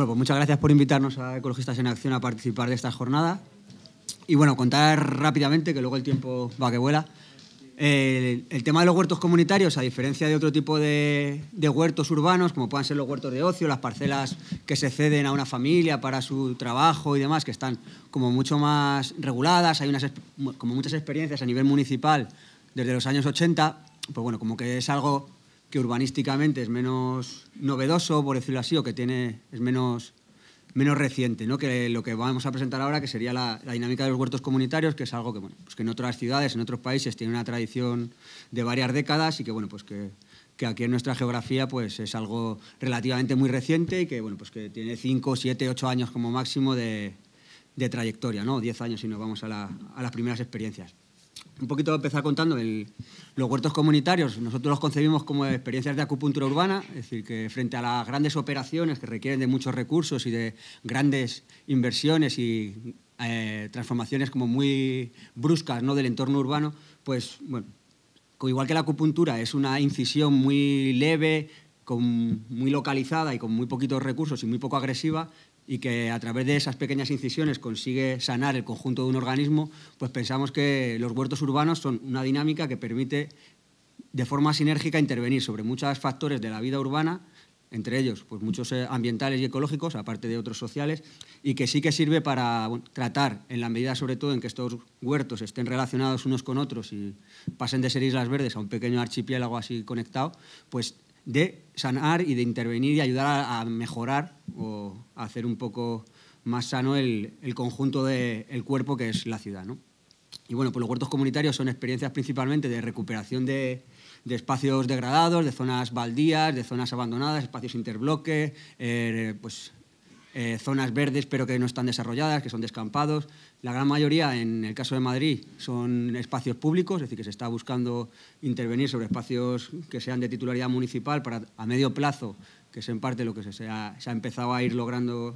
Bueno, pues muchas gracias por invitarnos a Ecologistas en Acción a participar de esta jornada. Y bueno, contar rápidamente, que luego el tiempo va que vuela. El, tema de los huertos comunitarios, a diferencia de otro tipo de, huertos urbanos, como puedan ser los huertos de ocio, las parcelas que se ceden a una familia para su trabajo y demás, que están como mucho más reguladas, hay unas, como muchas experiencias a nivel municipal desde los años 80, pues bueno, como que es algo que urbanísticamente es menos novedoso, por decirlo así, o que tiene, es menos, menos reciente ¿no? que lo que vamos a presentar ahora, que sería la, dinámica de los huertos comunitarios, que es algo que, bueno, pues que en otras ciudades, en otros países, tiene una tradición de varias décadas y que, bueno, pues que, aquí en nuestra geografía pues, es algo relativamente muy reciente y que, bueno, pues que tiene 5, 7, 8 años como máximo de, trayectoria, ¿no? 10 años si nos vamos a las primeras experiencias un poquito empezar contando los huertos comunitarios. Nosotros los concebimos como experiencias de acupuntura urbana, es decir, que frente a las grandes operaciones que requieren de muchos recursos y de grandes inversiones y eh, transformaciones como muy bruscas del entorno urbano, pues bueno, igual que la acupuntura es una incisión muy leve, muy localizada y con muy poquitos recursos y muy poco agresiva, y que a través de esas pequeñas incisiones consigue sanar el conjunto de un organismo, pues pensamos que los huertos urbanos son una dinámica que permite de forma sinérgica intervenir sobre muchos factores de la vida urbana, entre ellos pues muchos eh, ambientales y ecológicos, aparte de otros sociales, y que sí que sirve para tratar, en la medida sobre todo en que estos huertos estén relacionados unos con otros y pasen de ser islas verdes a un pequeño archipiélago así conectado, pues de sanar y de intervenir y ayudar a, mejorar o a hacer un poco más sano el, conjunto del cuerpo que es la ciudad. Y bueno, pues los huertos comunitarios son experiencias principalmente de recuperación de, espacios degradados, de zonas baldías, de zonas abandonadas, espacios interbloque, eh, pues, eh, zonas verdes pero que no están desarrolladas, que son descampados, la gran mayoría, en el caso de Madrid, son espacios públicos, es decir, que se está buscando intervenir sobre espacios que sean de titularidad municipal para a medio plazo que es en parte lo que se, se, ha, empezado a ir logrando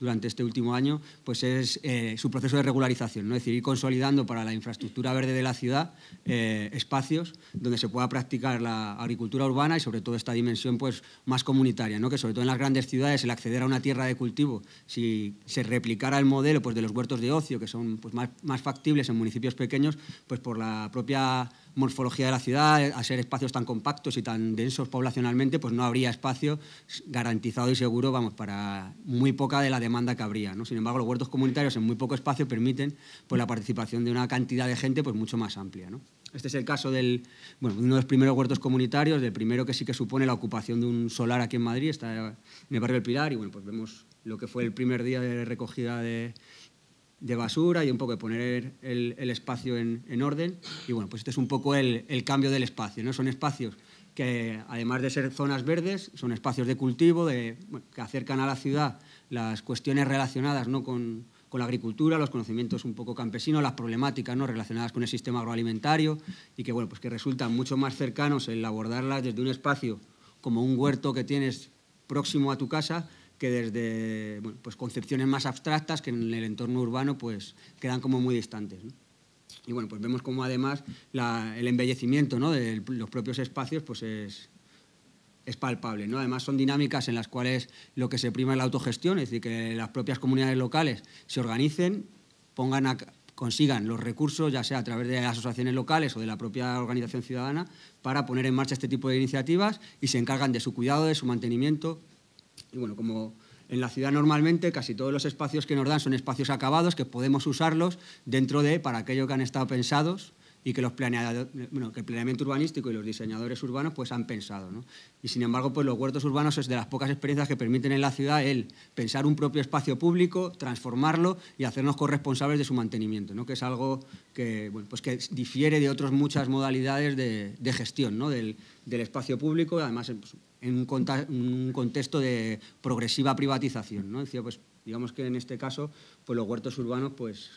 durante este último año, pues es eh, su proceso de regularización, ¿no? es decir, ir consolidando para la infraestructura verde de la ciudad eh, espacios donde se pueda practicar la agricultura urbana y sobre todo esta dimensión pues, más comunitaria, ¿no? que sobre todo en las grandes ciudades el acceder a una tierra de cultivo, si se replicara el modelo pues, de los huertos de ocio, que son pues, más, más factibles en municipios pequeños, pues por la propia morfología de la ciudad, a ser espacios tan compactos y tan densos poblacionalmente, pues no habría espacio garantizado y seguro, vamos, para muy poca de la demanda que habría. ¿no? Sin embargo, los huertos comunitarios en muy poco espacio permiten pues, la participación de una cantidad de gente pues, mucho más amplia. Este es el caso del, bueno, uno de los primeros huertos comunitarios, del primero que sí que supone la ocupación de un solar aquí en Madrid, está en el barrio del Pilar, y bueno, pues vemos lo que fue el primer día de recogida de de basura y un poco de poner el, espacio en, orden. Y bueno, pues este es un poco el, cambio del espacio, ¿no? Son espacios que, además de ser zonas verdes, son espacios de cultivo, que acercan a la ciudad las cuestiones relacionadas ¿no? con, la agricultura, los conocimientos un poco campesinos, las problemáticas ¿no? relacionadas con el sistema agroalimentario y que, bueno, pues que resultan mucho más cercanos el abordarlas desde un espacio como un huerto que tienes próximo a tu casa que desde pues concepciones más abstractas que en el entorno urbano pues quedan como muy distantes. Y bueno, pues vemos como además el embellecimiento ¿no? de los propios espacios pues es, palpable. ¿no? Además, son dinámicas en las cuales lo que se prima es la autogestión, es decir, que las propias comunidades locales se organicen, pongan consigan los recursos, ya sea a través de asociaciones locales o de la propia organización ciudadana, para poner en marcha este tipo de iniciativas y se encargan de su cuidado, de su mantenimiento y bueno, como en la ciudad normalmente casi todos los espacios que nos dan son espacios acabados que podemos usarlos dentro de para aquello que han estado pensados y que, los bueno, que el planeamiento urbanístico y los diseñadores urbanos pues, han pensado. Y sin embargo, pues, los huertos urbanos es de las pocas experiencias que permiten en la ciudad el pensar un propio espacio público, transformarlo y hacernos corresponsables de su mantenimiento, ¿no? que es algo que, pues, que difiere de otras muchas modalidades de, gestión del, espacio público, además pues, en un, contexto de progresiva privatización. ¿no? pues, digamos que en este caso pues, los huertos urbanos pues,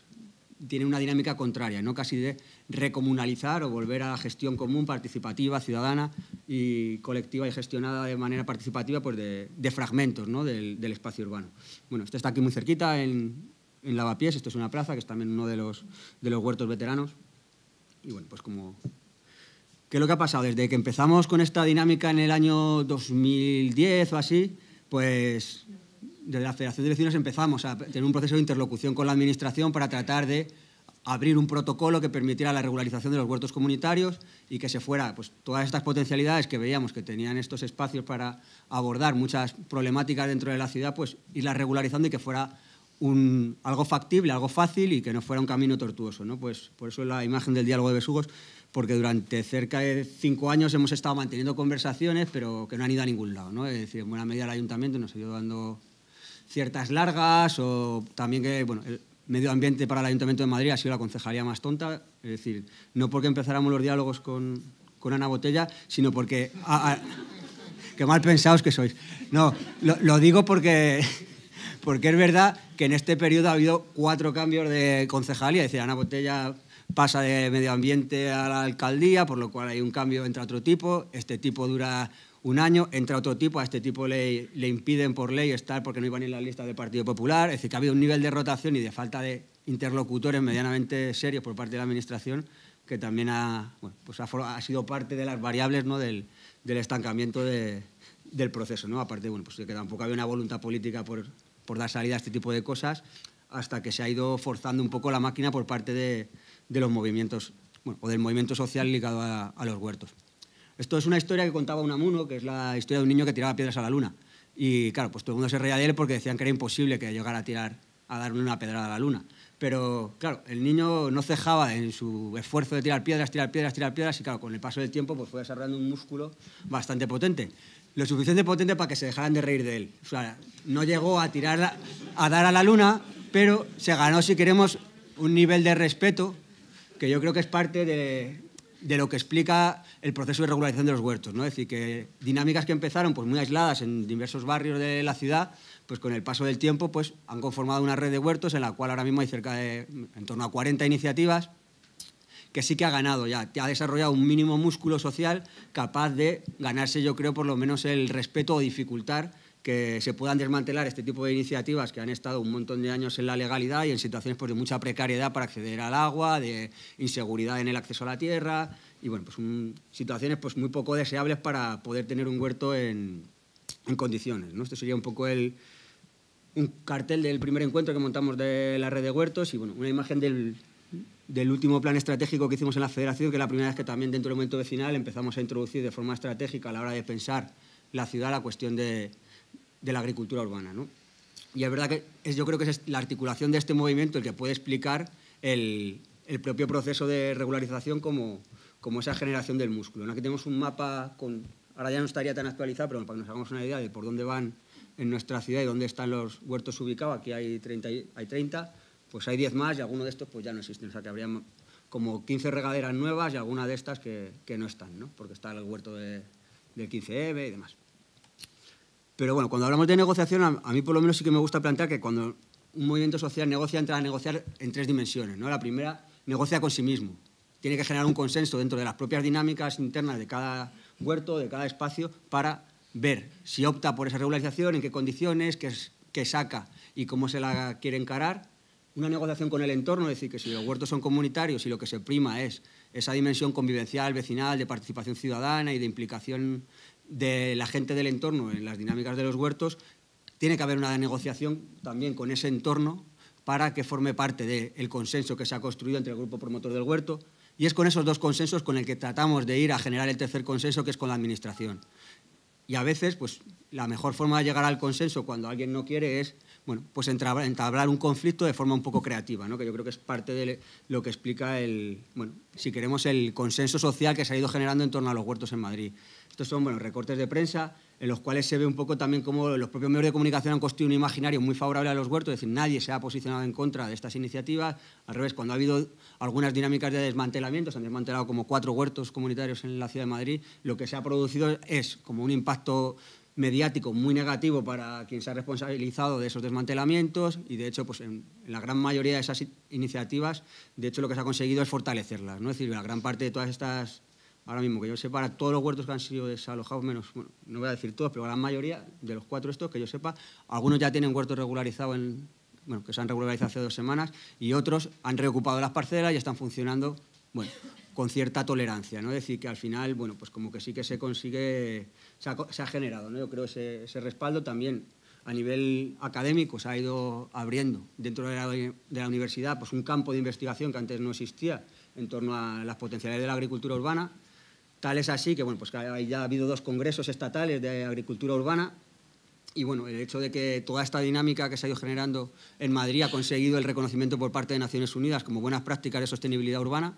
tiene una dinámica contraria, ¿no? casi de recomunalizar o volver a la gestión común, participativa, ciudadana y colectiva y gestionada de manera participativa pues de, fragmentos ¿no? del, espacio urbano. Bueno, este está aquí muy cerquita, en, en, Lavapiés, esto es una plaza, que es también uno de los, de los huertos veteranos. Y bueno, pues como... ¿Qué es lo que ha pasado? Desde que empezamos con esta dinámica en el año 2010 o así, pues desde la Federación de Vecinos empezamos a tener un proceso de interlocución con la Administración para tratar de abrir un protocolo que permitiera la regularización de los huertos comunitarios y que se fuera pues, todas estas potencialidades que veíamos que tenían estos espacios para abordar muchas problemáticas dentro de la ciudad, pues irlas regularizando y que fuera un, algo factible, algo fácil y que no fuera un camino tortuoso. ¿no? Pues, por eso la imagen del diálogo de besugos, porque durante cerca de cinco años hemos estado manteniendo conversaciones, pero que no han ido a ningún lado. ¿no? Es decir, en buena medida el ayuntamiento nos ha ido dando ciertas largas o también que, bueno, el medio ambiente para el Ayuntamiento de Madrid ha sido la concejalía más tonta, es decir, no porque empezáramos los diálogos con, con Ana Botella, sino porque... Ah, ah, qué mal pensados que sois. No, lo, digo porque porque es verdad que en este periodo ha habido cuatro cambios de concejalía, es decir, Ana Botella pasa de medio ambiente a la alcaldía, por lo cual hay un cambio entre otro tipo, este tipo dura un año, entra otro tipo, a este tipo le, le impiden por ley estar porque no iban en la lista del Partido Popular, es decir, que ha habido un nivel de rotación y de falta de interlocutores medianamente serios por parte de la Administración que también ha, pues sido parte de las variables ¿no? del, estancamiento del proceso. ¿no? Aparte, bueno, pues que tampoco había una voluntad política por, dar salida a este tipo de cosas hasta que se ha ido forzando un poco la máquina por parte de, los movimientos, o del movimiento social ligado a los huertos. Esto es una historia que contaba un Amuno que es la historia de un niño que tiraba piedras a la luna. Y claro, pues todo el mundo se reía de él porque decían que era imposible que llegara a tirar, a darle una pedrada a la luna. Pero claro, el niño no cejaba en su esfuerzo de tirar piedras, tirar piedras, tirar piedras, y claro, con el paso del tiempo pues fue desarrollando un músculo bastante potente. Lo suficiente potente para que se dejaran de reír de él. O sea, no llegó a tirar, a dar a la luna, pero se ganó, si queremos, un nivel de respeto que yo creo que es parte de, de lo que explica el proceso de regularización de los huertos. ¿no? Es decir, que dinámicas que empezaron pues, muy aisladas en diversos barrios de la ciudad, pues con el paso del tiempo pues, han conformado una red de huertos en la cual ahora mismo hay cerca de en torno a 40 iniciativas que sí que ha ganado ya, ha desarrollado un mínimo músculo social capaz de ganarse, yo creo, por lo menos el respeto o dificultar que se puedan desmantelar este tipo de iniciativas que han estado un montón de años en la legalidad y en situaciones pues, de mucha precariedad para acceder al agua, de inseguridad en el acceso a la tierra y bueno, pues situaciones pues, muy poco deseables para poder tener un huerto en, en condiciones. ¿no? Este sería un poco un cartel del primer encuentro que montamos de la red de huertos y bueno, una imagen del, del último plan estratégico que hicimos en la federación, que es la primera vez que también dentro del momento vecinal empezamos a introducir de forma estratégica a la hora de pensar la ciudad la cuestión de, de la agricultura urbana. Y es verdad que es, yo creo que es la articulación de este movimiento el que puede explicar el, propio proceso de regularización como, como esa generación del músculo. Aquí tenemos un mapa, con, ahora ya no estaría tan actualizado, pero para que nos hagamos una idea de por dónde van en nuestra ciudad y dónde están los huertos ubicados, aquí hay 30, hay 30 pues hay 10 más y alguno de estos pues ya no existen, o sea que habría como 15 regaderas nuevas y alguna de estas que, no están, ¿no? porque está el huerto de, del 15M e, y demás. Pero bueno, cuando hablamos de negociación, a, mí por lo menos sí que me gusta plantear que cuando un movimiento social negocia, entra a negociar en tres dimensiones. ¿no? La primera, negocia con sí mismo. Tiene que generar un consenso dentro de las propias dinámicas internas de cada huerto, de cada espacio, para ver si opta por esa regularización, en qué condiciones, qué, qué saca y cómo se la quiere encarar. Una negociación con el entorno, es decir, que si los huertos son comunitarios y lo que se prima es esa dimensión convivencial, vecinal, de participación ciudadana y de implicación de la gente del entorno en las dinámicas de los huertos, tiene que haber una negociación también con ese entorno para que forme parte del consenso que se ha construido entre el grupo promotor del huerto. Y es con esos dos consensos con el que tratamos de ir a generar el tercer consenso, que es con la Administración. Y a veces, pues, la mejor forma de llegar al consenso cuando alguien no quiere es bueno, pues entablar un conflicto de forma un poco creativa, ¿no? que yo creo que es parte de lo que explica el, bueno, si queremos, el consenso social que se ha ido generando en torno a los huertos en Madrid. Estos son bueno, recortes de prensa en los cuales se ve un poco también cómo los propios medios de comunicación han construido un imaginario muy favorable a los huertos, es decir, nadie se ha posicionado en contra de estas iniciativas. Al revés, cuando ha habido algunas dinámicas de desmantelamiento, se han desmantelado como cuatro huertos comunitarios en la ciudad de Madrid, lo que se ha producido es como un impacto mediático muy negativo para quien se ha responsabilizado de esos desmantelamientos y de hecho pues en, la gran mayoría de esas iniciativas de hecho lo que se ha conseguido es fortalecerlas no es decir la gran parte de todas estas ahora mismo que yo sepa todos los huertos que han sido desalojados menos bueno, no voy a decir todos pero la gran mayoría de los cuatro estos que yo sepa algunos ya tienen huertos regularizados en, bueno que se han regularizado hace dos semanas y otros han reocupado las parcelas y están funcionando bueno con cierta tolerancia, ¿no? Es decir, que al final, bueno, pues como que sí que se consigue, se ha, generado, Yo creo ese, ese respaldo también a nivel académico se ha ido abriendo dentro de la, universidad pues un campo de investigación que antes no existía en torno a las potencialidades de la agricultura urbana. Tal es así que, bueno, pues ya ha habido dos congresos estatales de agricultura urbana y, bueno, el hecho de que toda esta dinámica que se ha ido generando en Madrid ha conseguido el reconocimiento por parte de Naciones Unidas como buenas prácticas de sostenibilidad urbana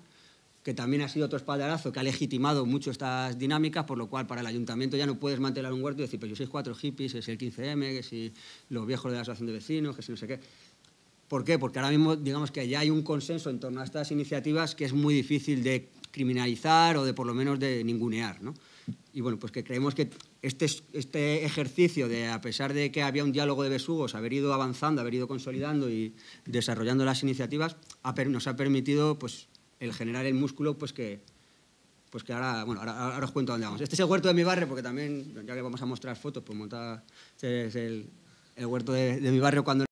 que también ha sido otro espaldarazo que ha legitimado mucho estas dinámicas, por lo cual para el ayuntamiento ya no puedes mantener un huerto y decir, pero yo soy cuatro hippies, es el 15M, que si los viejos de la asociación de vecinos, que si no sé qué. ¿Por qué? Porque ahora mismo digamos que ya hay un consenso en torno a estas iniciativas que es muy difícil de criminalizar o de por lo menos de ningunear. ¿no? Y bueno, pues que creemos que este, este ejercicio de, a pesar de que había un diálogo de besugos, haber ido avanzando, haber ido consolidando y desarrollando las iniciativas, nos ha permitido pues, el generar el músculo, pues que, pues que ahora, bueno, ahora, os cuento dónde vamos. Este es el huerto de mi barrio, porque también, ya que vamos a mostrar fotos, pues monta, es el, huerto de mi barrio cuando